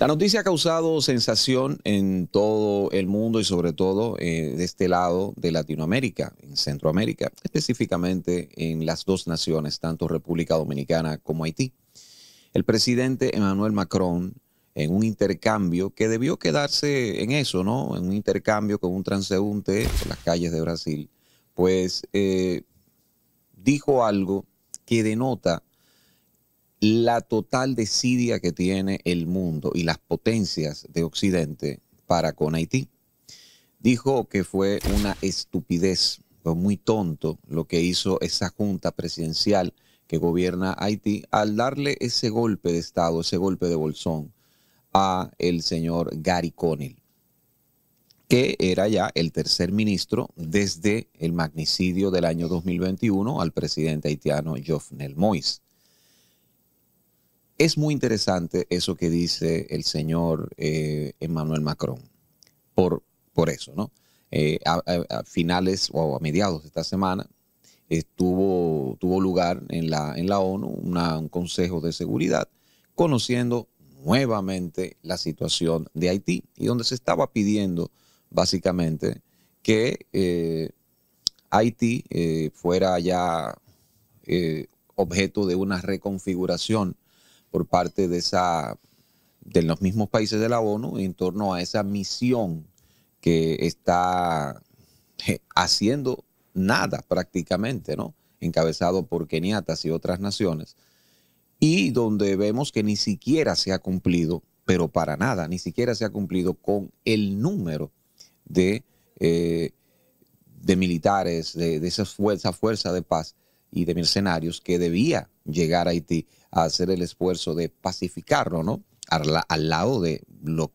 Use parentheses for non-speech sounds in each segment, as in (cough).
La noticia ha causado sensación en todo el mundo y sobre todo eh, de este lado de Latinoamérica, en Centroamérica, específicamente en las dos naciones, tanto República Dominicana como Haití. El presidente Emmanuel Macron, en un intercambio que debió quedarse en eso, ¿no? En un intercambio con un transeúnte por las calles de Brasil, pues eh, dijo algo que denota la total desidia que tiene el mundo y las potencias de Occidente para con Haití. Dijo que fue una estupidez, fue muy tonto lo que hizo esa junta presidencial que gobierna Haití al darle ese golpe de Estado, ese golpe de bolsón a el señor Gary Connell, que era ya el tercer ministro desde el magnicidio del año 2021 al presidente haitiano Jovenel Moïse. Es muy interesante eso que dice el señor eh, Emmanuel Macron, por, por eso, ¿no? Eh, a, finales o a mediados de esta semana estuvo, tuvo lugar en la, en la ONU un consejo de seguridad conociendo nuevamente la situación de Haití y donde se estaba pidiendo básicamente que eh, Haití fuera ya objeto de una reconfiguración por parte de, esa, de los mismos países de la ONU en torno a esa misión que está eh, haciendo nada prácticamente, ¿no? Encabezado por Keniatas y otras naciones. Y donde vemos que ni siquiera se ha cumplido, pero para nada, ni siquiera se ha cumplido con el número de, eh, de militares, de, de esa fuerza de paz y de mercenarios que debía llegar a Haití a hacer el esfuerzo de pacificarlo, ¿no? Al, lado de lo,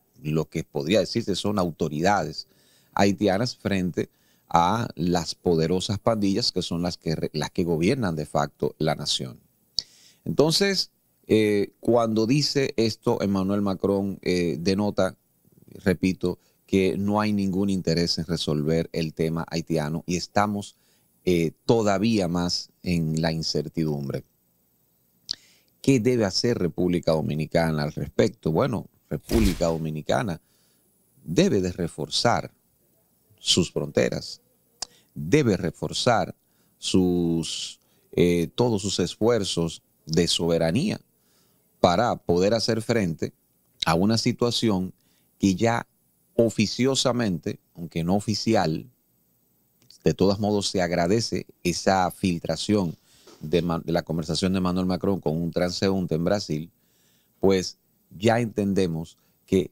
que podría decirse son autoridades haitianas frente a las poderosas pandillas que son las que, las que gobiernan de facto la nación. Entonces, eh, cuando dice esto, Emmanuel Macron eh, denota, repito, que no hay ningún interés en resolver el tema haitiano y estamos eh, todavía más en la incertidumbre. ¿Qué debe hacer República Dominicana al respecto? Bueno, República Dominicana debe de reforzar sus fronteras, debe reforzar sus, eh, todos sus esfuerzos de soberanía para poder hacer frente a una situación que ya oficiosamente, aunque no oficial, de todos modos se agradece esa filtración de, la conversación de Manuel Macron con un transeúnte en Brasil, pues ya entendemos que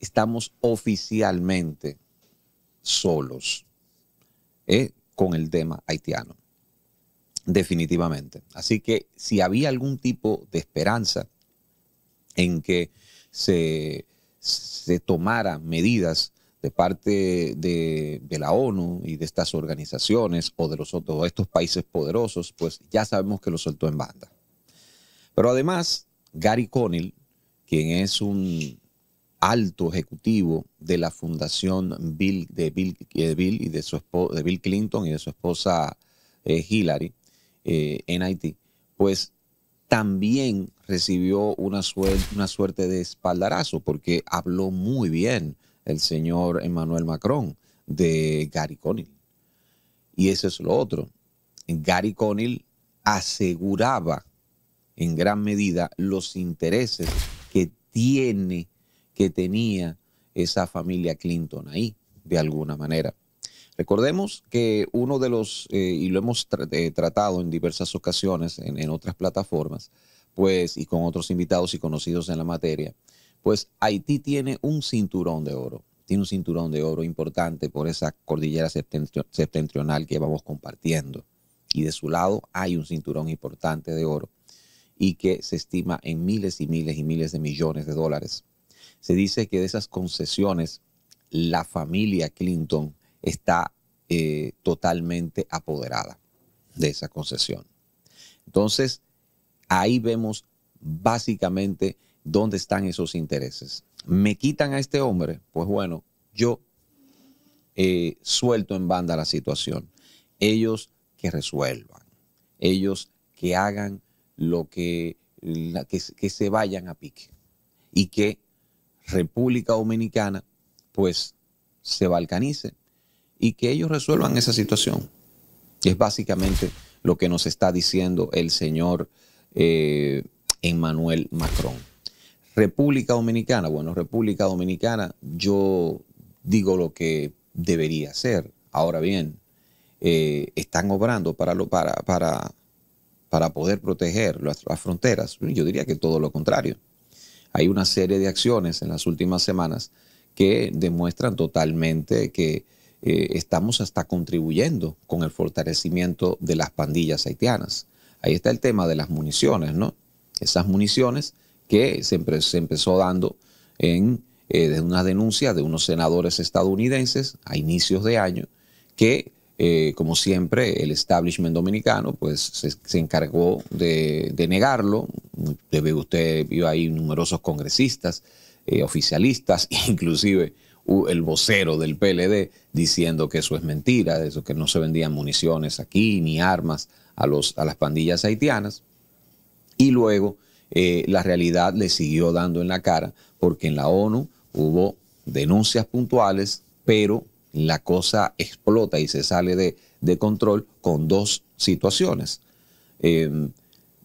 estamos oficialmente solos ¿eh? con el tema haitiano, definitivamente. Así que si había algún tipo de esperanza en que se, se tomaran medidas de parte de, la ONU y de estas organizaciones o de los otros estos países poderosos, pues ya sabemos que lo soltó en banda. Pero además, Gary Connell, quien es un alto ejecutivo de la fundación Bill, de Bill, eh, y de, su de Bill Clinton y de su esposa eh, Hillary eh, en Haití, pues también recibió una, una suerte de espaldarazo porque habló muy bien el señor Emmanuel Macron de Gary Conil. Y eso es lo otro. Gary Conil aseguraba en gran medida los intereses que tiene, que tenía esa familia Clinton ahí, de alguna manera. Recordemos que uno de los, eh, y lo hemos eh, tratado en diversas ocasiones en, otras plataformas, pues, y con otros invitados y conocidos en la materia, pues Haití tiene un cinturón de oro, tiene un cinturón de oro importante por esa cordillera septentrional que vamos compartiendo. Y de su lado hay un cinturón importante de oro y que se estima en miles y miles y miles de millones de dólares. Se dice que de esas concesiones, la familia Clinton está eh, totalmente apoderada de esa concesión. Entonces, ahí vemos básicamente dónde están esos intereses. Me quitan a este hombre, pues bueno, yo eh, suelto en banda la situación. Ellos que resuelvan, ellos que hagan lo que, que, se vayan a pique y que República Dominicana pues se balcanice y que ellos resuelvan esa situación. Es básicamente lo que nos está diciendo el señor eh, Emmanuel Macron. República Dominicana, bueno, República Dominicana, yo digo lo que debería ser. Ahora bien, eh, están obrando para, lo, para, para, para poder proteger las, fronteras. Yo diría que todo lo contrario. Hay una serie de acciones en las últimas semanas que demuestran totalmente que eh, estamos hasta contribuyendo con el fortalecimiento de las pandillas haitianas. Ahí está el tema de las municiones, ¿no? Esas municiones que se, se empezó dando en eh, una denuncia de unos senadores estadounidenses a inicios de año que, eh, como siempre, el establishment dominicano pues se, encargó de, negarlo. Debe usted vio ahí numerosos congresistas, eh, oficialistas, (laughs) inclusive el vocero del PLD diciendo que eso es mentira, eso que no se vendían municiones aquí ni armas a, los, a las pandillas haitianas. Y luego eh, la realidad le siguió dando en la cara, porque en la ONU hubo denuncias puntuales, pero la cosa explota y se sale de, control con dos situaciones. Em,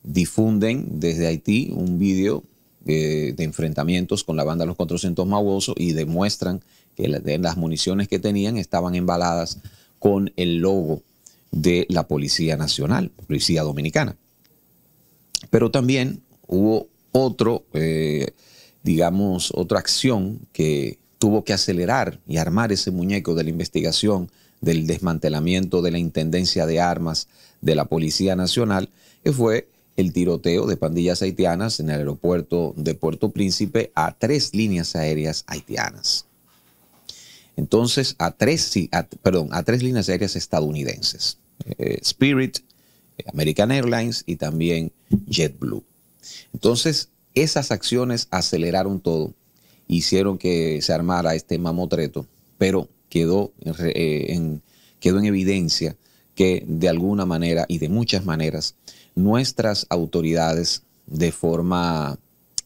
difunden desde Haití un vídeo eh, de enfrentamientos con la banda Los 400 Mauoso y demuestran que las municiones que tenían estaban embaladas con el logo de la Policía Nacional, Policía Dominicana. Pero también hubo otro, eh, digamos, otra acción que tuvo que acelerar y armar ese muñeco de la investigación del desmantelamiento de la Intendencia de Armas de la Policía Nacional, que fue el tiroteo de pandillas haitianas en el aeropuerto de Puerto Príncipe a tres líneas aéreas haitianas. Entonces, a tres, perdón, a líneas aéreas estadounidenses, eh, Spirit, American Airlines y también JetBlue. Entonces, esas acciones aceleraron todo, hicieron que se armara este mamotreto, pero quedó eh, en, quedó en evidencia que de alguna manera y de muchas maneras nuestras autoridades de forma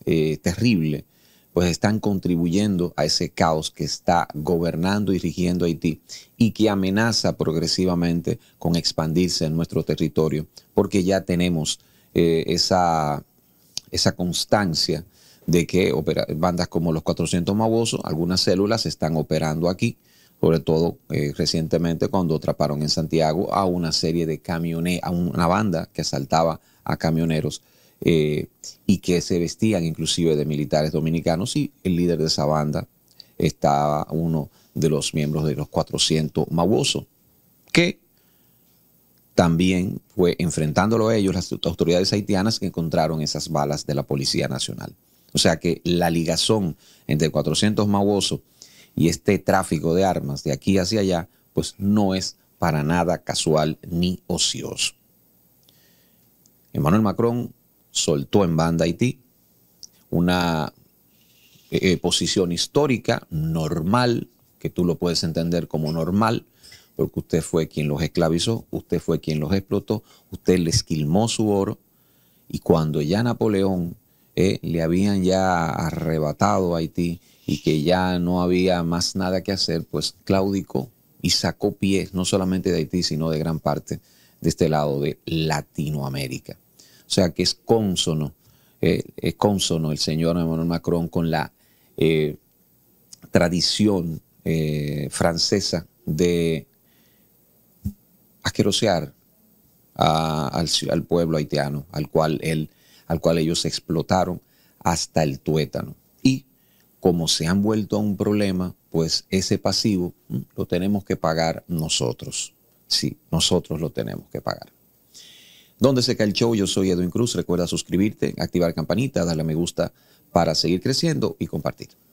eh, terrible pues están contribuyendo a ese caos que está gobernando y rigiendo Haití y que amenaza progresivamente con expandirse en nuestro territorio, porque ya tenemos eh, esa esa constancia de que bandas como los 400 Mabosos, algunas células están operando aquí, sobre todo eh, recientemente cuando atraparon en Santiago a una serie de camioneros, a una banda que asaltaba a camioneros eh, y que se vestían inclusive de militares dominicanos y el líder de esa banda estaba uno de los miembros de los 400 Mabosos, que también fue enfrentándolo a ellos las autoridades haitianas que encontraron esas balas de la Policía Nacional. O sea que la ligazón entre 400 mauoso y este tráfico de armas de aquí hacia allá, pues no es para nada casual ni ocioso. Emmanuel Macron soltó en banda Haití una eh, eh, posición histórica normal, que tú lo puedes entender como normal, porque usted fue quien los esclavizó, usted fue quien los explotó, usted les quilmó su oro, y cuando ya Napoleón eh, le habían ya arrebatado a Haití y que ya no había más nada que hacer, pues claudicó y sacó pies no solamente de Haití, sino de gran parte de este lado de Latinoamérica. O sea que es cónsono, eh, es cónsono el señor Emmanuel Macron con la eh, tradición francesa de asquerosear al, pueblo haitiano, al cual, al cual ellos explotaron hasta el tuétano. Y como se han vuelto a un problema, pues ese pasivo mm, lo tenemos que pagar nosotros. Sí, nosotros lo tenemos que pagar. ¿Dónde se cae el show? Yo soy Edwin Cruz. Recuerda suscribirte, activar campanita, darle me gusta para seguir creciendo y compartir.